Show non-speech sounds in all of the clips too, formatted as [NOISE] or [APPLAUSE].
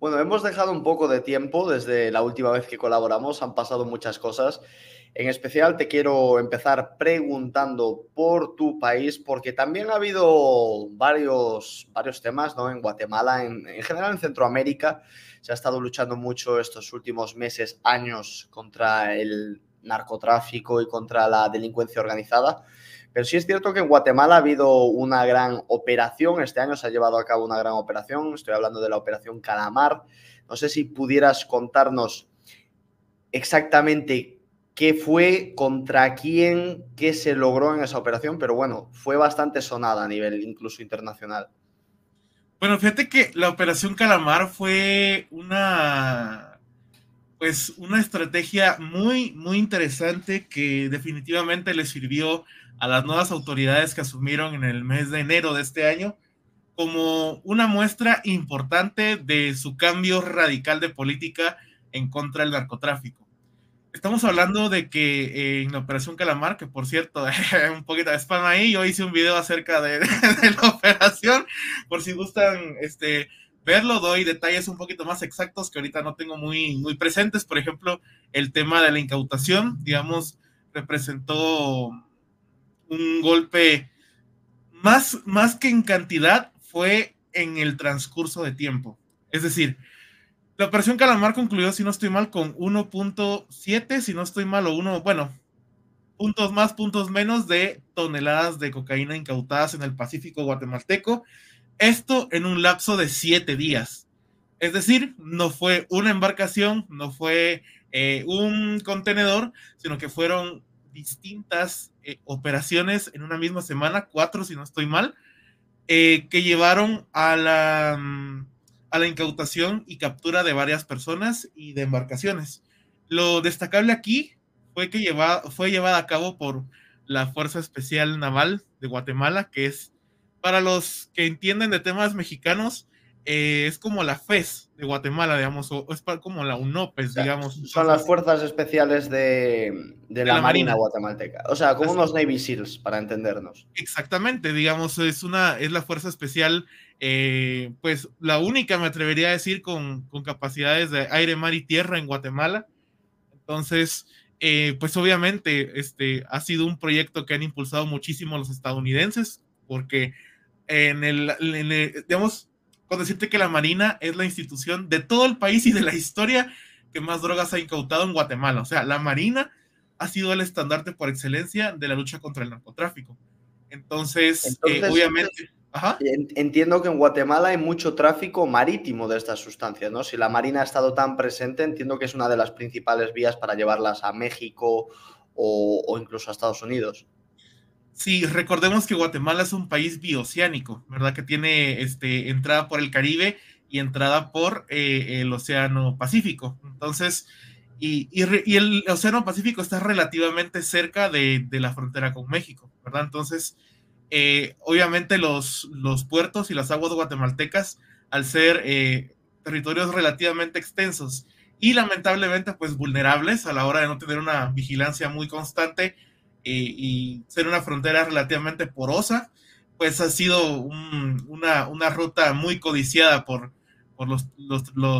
Bueno, hemos dejado un poco de tiempo desde la última vez que colaboramos, han pasado muchas cosas. En especial te quiero empezar preguntando por tu país, porque también ha habido varios, varios temas ¿no? en Guatemala, en, en, general en Centroamérica. Se ha estado luchando mucho estos últimos meses, años, contra el narcotráfico y contra la delincuencia organizada. Pero sí es cierto que en Guatemala ha habido una gran operación, este año se ha llevado a cabo una gran operación, estoy hablando de la operación Calamar. No sé si pudieras contarnos exactamente qué fue, contra quién, qué se logró en esa operación, pero bueno, fue bastante sonada a nivel incluso internacional. Bueno, fíjate que la operación Calamar fue una pues una estrategia muy, muy interesante que definitivamente le sirvió a las nuevas autoridades que asumieron en el mes de enero de este año como una muestra importante de su cambio radical de política en contra del narcotráfico. Estamos hablando de que eh, en la Operación Calamar, que por cierto, [LAUGHS] un poquito de spam ahí, yo hice un video acerca de [LAUGHS] la operación, por si gustan este, verlo, doy detalles un poquito más exactos que ahorita no tengo muy, muy presentes. Por ejemplo, el tema de la incautación, digamos, representó un golpe más, más que en cantidad, fue en el transcurso de tiempo. Es decir, la operación Calamar concluyó, si no estoy mal, con 1.7, si no estoy mal, o uno, bueno, puntos más, puntos menos de toneladas de cocaína incautadas en el Pacífico guatemalteco esto en un lapso de siete días. Es decir, no fue una embarcación, no fue eh, un contenedor, sino que fueron distintas eh, operaciones en una misma semana, cuatro si no estoy mal, eh, que llevaron a la, mm, a la incautación y captura de varias personas y de embarcaciones. Lo destacable aquí fue que fue llevada a cabo por la Fuerza Especial Naval de Guatemala, que es para los que entienden de temas mexicanos, eh, es como la FES de Guatemala, digamos, o es como la UNOPES, digamos. Son las fuerzas especiales de, la, Marina guatemalteca. O sea, como unos Navy SEALs, para entendernos. Exactamente, digamos, es, una, es la fuerza especial, eh, pues la única, me atrevería a decir, con, capacidades de aire, mar y tierra en Guatemala. Entonces, eh, pues obviamente, este ha sido un proyecto que han impulsado muchísimo los estadounidenses, porque en el, digamos, con decirte que la Marina es la institución de todo el país y de la historia que más drogas ha incautado en Guatemala. O sea, la Marina ha sido el estandarte por excelencia de la lucha contra el narcotráfico. Entonces, eh, obviamente... Entiendo que en Guatemala hay mucho tráfico marítimo de estas sustancias, ¿no? Si la Marina ha estado tan presente, entiendo que es una de las principales vías para llevarlas a México o, o incluso a Estados Unidos. Sí, recordemos que Guatemala es un país bioceánico, ¿verdad? Que tiene este, entrada por el Caribe y entrada por eh, el Océano Pacífico. Entonces, y, el Océano Pacífico está relativamente cerca de, la frontera con México, ¿verdad? Entonces, eh, obviamente los, puertos y las aguas guatemaltecas, al ser eh, territorios relativamente extensos y lamentablemente pues vulnerables a la hora de no tener una vigilancia muy constante, y, ser una frontera relativamente porosa, pues ha sido una, ruta muy codiciada por, los,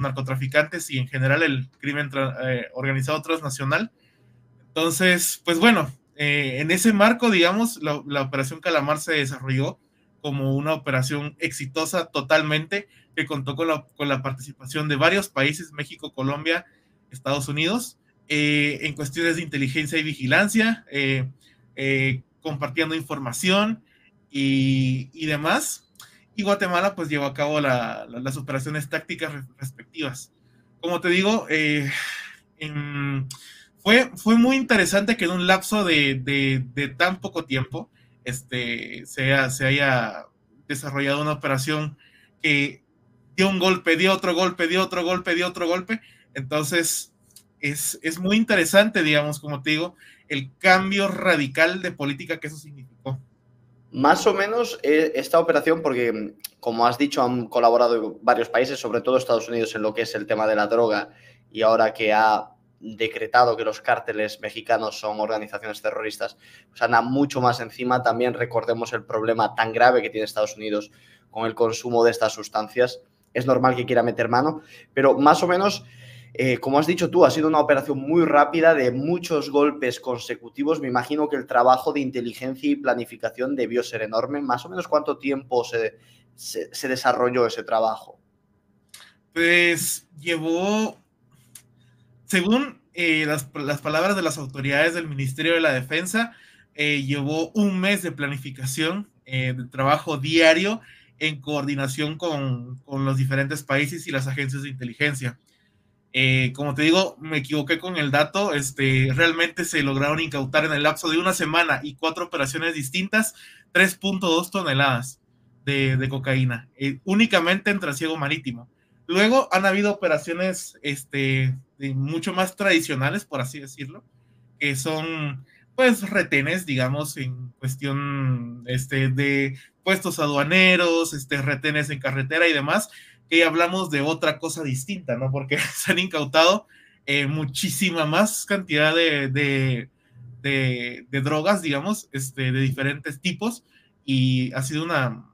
narcotraficantes y en general el crimen eh, organizado transnacional. Entonces, pues bueno, eh, en ese marco, digamos, la, operación Calamar se desarrolló como una operación exitosa totalmente que contó con la participación de varios países, México, Colombia, Estados Unidos, eh, en cuestiones de inteligencia y vigilancia, eh, eh, compartiendo información y, y, demás. Y Guatemala pues llevó a cabo las operaciones tácticas respectivas. Como te digo, fue, fue muy interesante que en un lapso de, de, de tan poco tiempo este, se, se haya desarrollado una operación que dio un golpe, dio otro golpe, dio otro golpe, dio otro golpe. Entonces, es, muy interesante, digamos, como te digo, el cambio radical de política que eso significó. Más o menos eh, esta operación, porque como has dicho, han colaborado varios países, sobre todo Estados Unidos, en lo que es el tema de la droga, y ahora que ha decretado que los cárteles mexicanos son organizaciones terroristas, pues anda mucho más encima. También recordemos el problema tan grave que tiene Estados Unidos con el consumo de estas sustancias. Es normal que quiera meter mano, pero más o menos eh, como has dicho tú, ha sido una operación muy rápida de muchos golpes consecutivos. Me imagino que el trabajo de inteligencia y planificación debió ser enorme. Más o menos cuánto tiempo se, desarrolló ese trabajo. Pues llevó, según eh, las, palabras de las autoridades del Ministerio de la Defensa, eh, llevó un mes de planificación, de trabajo diario en coordinación con, con los diferentes países y las agencias de inteligencia. Eh, como te digo, me equivoqué con el dato. Este, realmente se lograron incautar en el lapso de una semana y cuatro operaciones distintas 3.2 toneladas de, cocaína, eh, únicamente en trasiego marítimo. Luego han habido operaciones este, mucho más tradicionales, por así decirlo, que son pues retenes, digamos, en cuestión este, de puestos aduaneros, este, retenes en carretera y demás, que hablamos de otra cosa distinta, ¿no? Porque [LAUGHS] se han incautado eh, muchísima más cantidad de, de, drogas, digamos, este, de diferentes tipos, y ha sido una,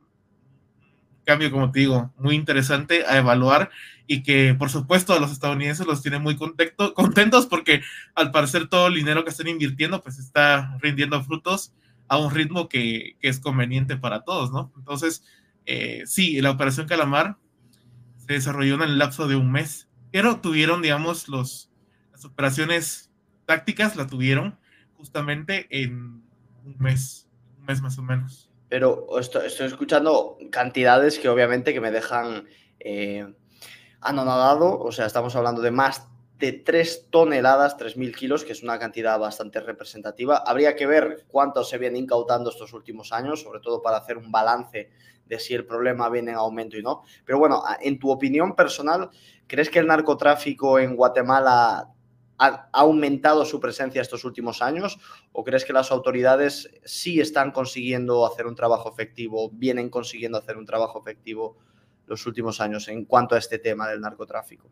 cambio, como te digo, muy interesante a evaluar y que por supuesto a los estadounidenses los tienen muy contentos porque al parecer todo el dinero que están invirtiendo pues está rindiendo frutos a un ritmo que, es conveniente para todos, ¿no? Entonces, eh, sí, la operación Calamar desarrolló en el lapso de un mes. Pero tuvieron, digamos, los, las operaciones tácticas, la tuvieron justamente en un mes, un mes más o menos. Pero estoy, escuchando cantidades que obviamente que me dejan eh, anonadado, o sea, estamos hablando de más de 3 toneladas, 3.000 kilos, que es una cantidad bastante representativa. Habría que ver cuánto se viene incautando estos últimos años, sobre todo para hacer un balance de si el problema viene en aumento y no. Pero bueno, en tu opinión personal, ¿crees que el narcotráfico en Guatemala ha aumentado su presencia estos últimos años o crees que las autoridades sí están consiguiendo hacer un trabajo efectivo, vienen consiguiendo hacer un trabajo efectivo los últimos años en cuanto a este tema del narcotráfico?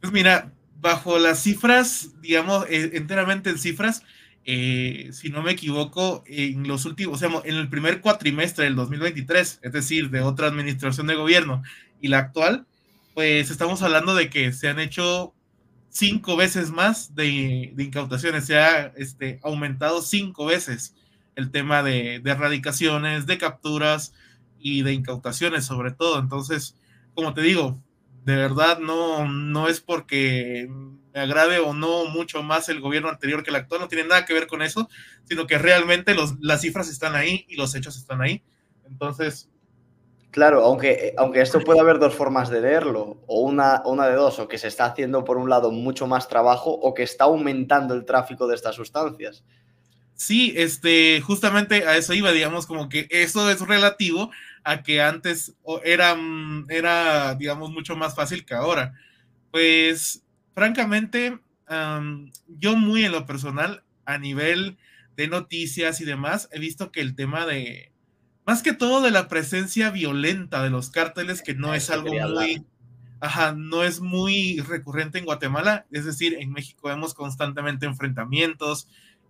Pues mira, bajo las cifras, digamos, eh, enteramente en cifras, eh, si no me equivoco, en los últimos, o sea, en el primer cuatrimestre del 2023, es decir, de otra administración de gobierno y la actual, pues estamos hablando de que se han hecho cinco veces más de, incautaciones, se ha este, aumentado cinco veces el tema de, de, erradicaciones, de capturas y de incautaciones sobre todo. Entonces, como te digo, de verdad no, no es porque me agrade o no mucho más el gobierno anterior que el actual, no tiene nada que ver con eso, sino que realmente las cifras están ahí y los hechos están ahí. Entonces... Claro, aunque, aunque esto puede haber dos formas de verlo, o una, una de dos, o que se está haciendo por un lado mucho más trabajo o que está aumentando el tráfico de estas sustancias. Sí, este, justamente a eso iba, digamos, como que eso es relativo a que antes era, mm, era digamos, mucho más fácil que ahora. Pues, francamente, yo muy en lo personal, a nivel de noticias y demás, he visto que el tema de, más que todo de la presencia violenta de los cárteles, que no ah, es algo muy, ajá, no es muy recurrente en Guatemala, es decir, en México vemos constantemente enfrentamientos,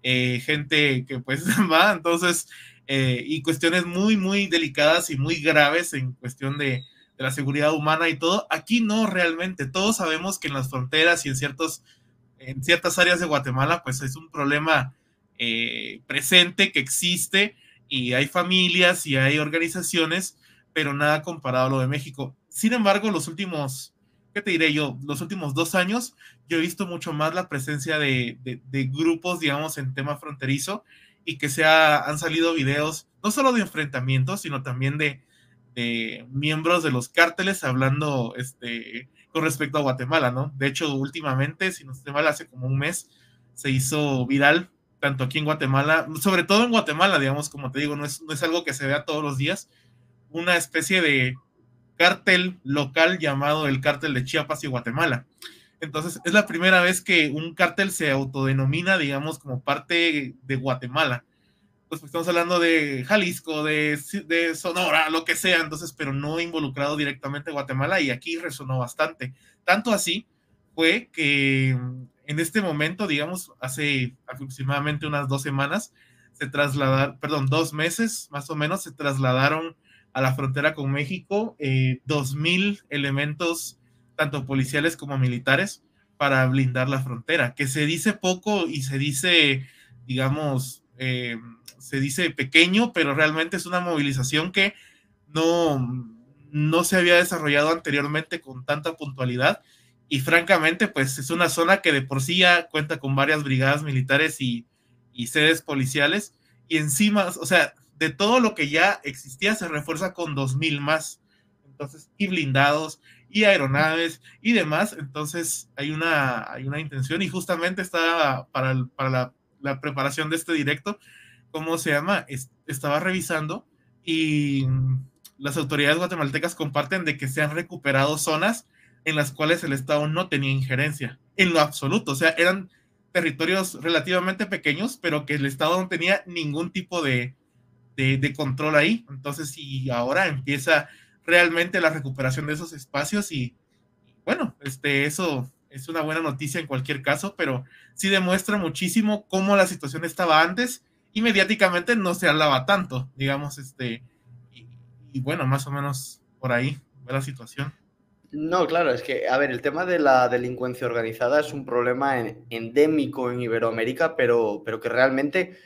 eh, gente que pues [LAUGHS] va, entonces, eh, y cuestiones muy, muy delicadas y muy graves en cuestión de, la seguridad humana y todo. Aquí no realmente, todos sabemos que en las fronteras y en, ciertos, en ciertas áreas de Guatemala pues es un problema eh, presente que existe y hay familias y hay organizaciones, pero nada comparado a lo de México. Sin embargo, los últimos ¿qué te diré yo? Los últimos dos años yo he visto mucho más la presencia de, grupos, digamos, en tema fronterizo y que se han salido videos no solo de enfrentamientos, sino también de, miembros de los cárteles hablando este, con respecto a Guatemala, ¿no? De hecho, últimamente, si no estoy mal, hace como un mes se hizo viral, tanto aquí en Guatemala, sobre todo en Guatemala, digamos, como te digo, no es algo que se vea todos los días, una especie de cártel local llamado el cártel de Chiapas y Guatemala. Entonces, es la primera vez que un cártel se autodenomina, digamos, como parte de Guatemala. Pues, estamos hablando de Jalisco, de, de, Sonora, lo que sea, entonces, pero no involucrado directamente a Guatemala y aquí resonó bastante. Tanto así fue que mm, en este momento, digamos, hace aproximadamente unas dos semanas, se trasladaron, perdón, dos meses más o menos, se trasladaron a la frontera con México, eh, dos mil elementos, tanto policiales como militares, para blindar la frontera, que se dice poco y se dice, digamos, eh, se dice pequeño, pero realmente es una movilización que no, no se había desarrollado anteriormente con tanta puntualidad. Y francamente, pues es una zona que de por sí ya cuenta con varias brigadas militares y, y sedes policiales. Y encima, o sea, de todo lo que ya existía se refuerza con 2.000 más. Entonces, y blindados, y aeronaves, y demás. Entonces, hay una, hay una intención y justamente está para, la, preparación de este directo, ¿cómo se llama? estaba revisando y las autoridades guatemaltecas comparten de que se han recuperado zonas en las cuales el Estado no tenía injerencia, en lo absoluto. O sea, eran territorios relativamente pequeños, pero que el Estado no tenía ningún tipo de, de, control ahí. Entonces, y ahora empieza realmente la recuperación de esos espacios y bueno, este, eso es una buena noticia en cualquier caso, pero sí demuestra muchísimo cómo la situación estaba antes y mediáticamente no se alaba tanto, digamos, este, y, bueno, más o menos por ahí la situación. No, claro, es que, a ver, el tema de la delincuencia organizada es un problema endémico en Iberoamérica, pero, pero que realmente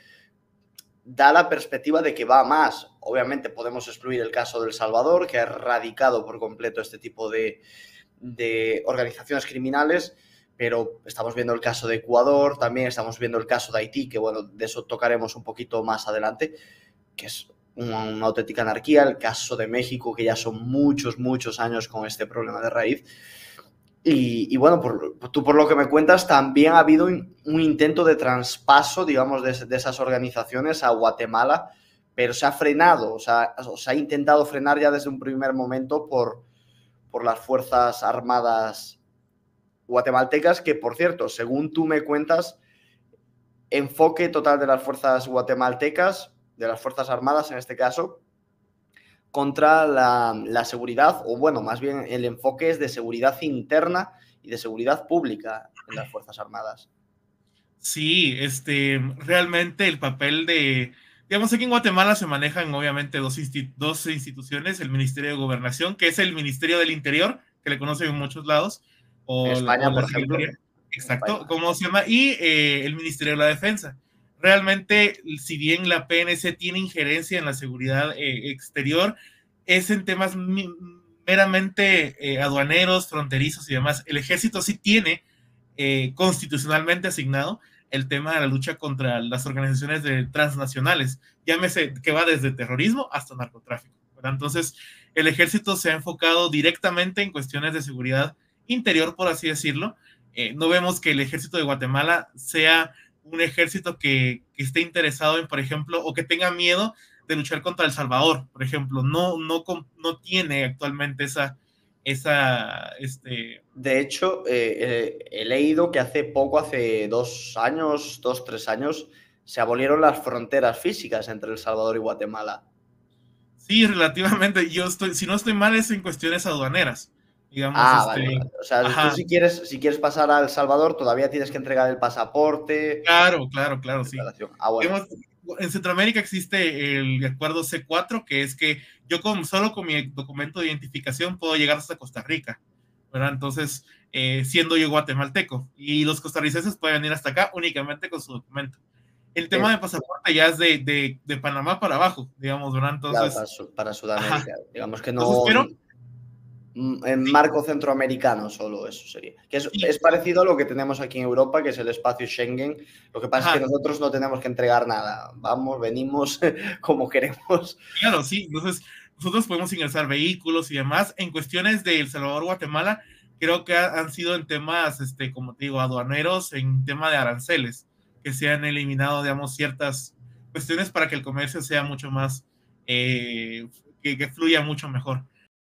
da la perspectiva de que va más. Obviamente podemos excluir el caso del Salvador, que ha erradicado por completo este tipo de, organizaciones criminales, pero estamos viendo el caso de Ecuador, también estamos viendo el caso de Haití, que bueno, de eso tocaremos un poquito más adelante, que es una, una, auténtica anarquía, el caso de México, que ya son muchos, muchos años con este problema de raíz. Y, bueno, por, tú por lo que me cuentas, también ha habido un, intento de traspaso, digamos, de, de, esas organizaciones a Guatemala, pero se ha frenado, o sea, se ha intentado frenar ya desde un primer momento por, por las Fuerzas Armadas guatemaltecas, que por cierto, según tú me cuentas, enfoque total de las Fuerzas guatemaltecas, de las Fuerzas Armadas en este caso, contra la, seguridad, o bueno, más bien el enfoque es de seguridad interna y de seguridad pública en las Fuerzas Armadas. Sí, este, realmente el papel de, digamos, aquí en Guatemala se manejan obviamente dos, instituciones, el Ministerio de Gobernación, que es el Ministerio del Interior, que le conocen en muchos lados, o España, por ejemplo. Exacto, ¿cómo se llama? Y eh, el Ministerio de la Defensa realmente, si bien la PNC tiene injerencia en la seguridad eh, exterior, es en temas meramente eh, aduaneros, fronterizos y demás. El ejército sí tiene eh, constitucionalmente asignado el tema de la lucha contra las organizaciones transnacionales, llámese que va desde terrorismo hasta narcotráfico. Entonces, el ejército se ha enfocado directamente en cuestiones de seguridad interior, por así decirlo. no vemos que el ejército de Guatemala sea un ejército que, esté interesado en, por ejemplo, o que tenga miedo de luchar contra El Salvador, por ejemplo. No, no, no tiene actualmente esa... esa este... De hecho, eh, eh, he leído que hace poco, hace dos años, dos, tres años, se abolieron las fronteras físicas entre El Salvador y Guatemala. Sí, relativamente. Yo estoy, si no estoy mal, es en cuestiones aduaneras. Ah, este, o sea, si quieres, si quieres pasar a El Salvador, todavía tienes que entregar el pasaporte. Claro, claro, claro, sí. Ah, en Centroamérica existe el acuerdo C4, que es que yo con, solo con mi documento de identificación puedo llegar hasta Costa Rica, Entonces, eh, siendo yo guatemalteco, y los costarricenses pueden ir hasta acá únicamente con su documento. El tema de pasaporte ya es de, Panamá para abajo, digamos, para, Sudamérica, digamos que no... pero, Mm, en marco centroamericano solo eso sería. Que es, parecido a lo que tenemos aquí en Europa, que es el espacio Schengen. Lo que pasa es que nosotros no tenemos que entregar nada. Vamos, venimos [LAUGHS] como queremos. Claro, sí. Entonces, nosotros podemos ingresar vehículos y demás. En cuestiones de El Salvador, Guatemala, creo que han sido en temas, este, como te digo, aduaneros, en tema de aranceles, que se han eliminado, digamos, ciertas cuestiones para que el comercio sea mucho más, eh, que, que fluya mucho mejor.